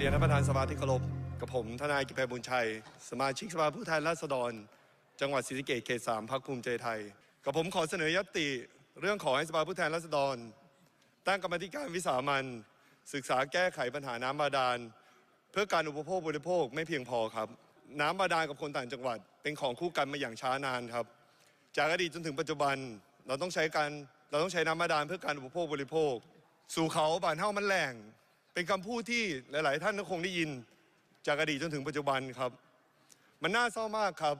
เรียนท่านประธานสภาที่เคารพกับผมทนายกิเพบุญชัยสมาชิกสภาผู้แทนราษฎร จังหวัดศรีสะเกษเขตสามพักภูมิใจไทยกับผมขอเสนอยติเรื่องขอให้สภาผู้แทนราษฎร ตั้งกรรมธิการวิสามันศึกษาแก้ไขปัญหาน้ำบาดาล เพื่อการอุปโภคบริโภคไม่เพียงพอครับ น้ำบาดาลกับคนต่างจังหวัดเป็นของคู่กันมาอย่างช้านานครับ จากอดีตจนถึงปัจจุบัน เราต้องใช้การเราต้องใช้น้ำบาดาลเพื่อการอุปโภคบริโภค สู่เขาบานเท้ามันแหล่งเป็นคำพูดที่หลาย ๆ ท่านก็คงได้ยินจากอดีตจนถึงปัจจุบันครับ มันน่าเศร้ามากครับ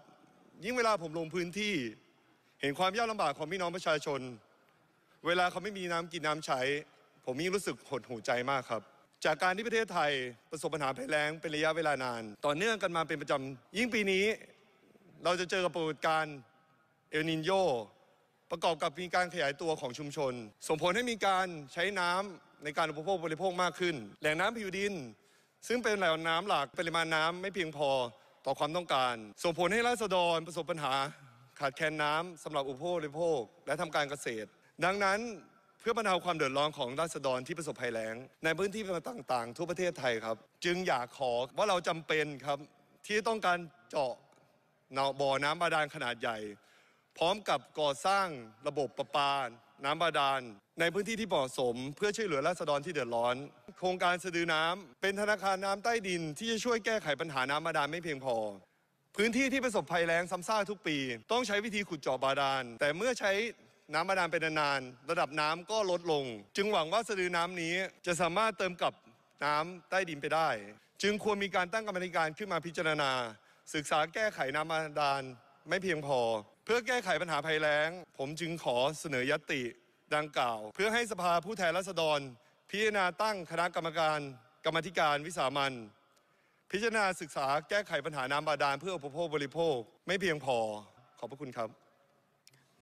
ยิ่งเวลาผมลงพื้นที่ เห็นความยากลำบากของพี่น้องประชาชน เวลาเขาไม่มีน้ำกินน้ำใช้ ผมยิ่งรู้สึกหดหู่ใจมากครับ จากการที่ประเทศไทยประสบปัญหาภัยแล้งเป็นระยะเวลานาน ต่อเนื่องกันมาเป็นประจำยิ่งปีนี้เราจะเจอกับปรากฏการณ์เอลนินโยประกอบกับมีการขยายตัวของชุมชนส่งผลให้มีการใช้น้ำในการอุปโภคบริโภคมากขึ้น แหล่งน้ำผิวดิน ซึ่งเป็นแหล่งน้ำหลักปริมาณน้ำไม่เพียงพอต่อความต้องการ ส่งผลให้ราษฎรประสบปัญหา ขาดแคลนน้ำ สำหรับอุปโภคบริโภค และทำการเกษตร ดังนั้นเพื่อบรรเทาความเดือดร้อนของราษฎรที่ประสบภัยแล้ง ในพื้นที่ต่างๆทั่วประเทศไทยครับ จึงอยากขอว่าเราจำเป็นครับที่ต้องการเจาะนาบ่อน้ำบาดาลขนาดใหญ่พร้อมกับก่อสร้างระบบประปา น้ำบาดาลในพื้นที่ที่เหมาะสม เพื่อช่วยเหลือราษฎรที่เดือดร้อน โครงการสะดือน้ำเป็นธนาคารน้ำใต้ดินที่จะช่วยแก้ไขปัญหาน้ำบาดาลไม่เพียงพอ พื้นที่ที่ประสบภัยแล้งซ้ำซากทุกปี ต้องใช้วิธีขุดเจาะบาดาลแต่เมื่อใช้น้ำบาดาลเป็นนานๆระดับน้ำก็ลดลง จึงหวังว่าสะดือน้ำนี้จะสามารถเติมกับน้ำใต้ดินไปได้ จึงควรมีการตั้งกรรมธิการขึ้นมาพิจารณา ศึกษาแก้ไขน้ำบาดาลไม่เพียงพอ เพื่อแก้ไขปัญหาภัยแล้ง ผมจึงขอเสนอยติ ดังกล่าว เพื่อให้สภาผู้แทนราษฎร พิจารณาตั้งคณะกรรมการ กรรมธิการวิสามันพิจารณาศึกษาแก้ไขปัญหาน้ำบาดาล เพื่ออุปโภคบริโภค ไม่เพียงพอ ขอบพระคุณครับ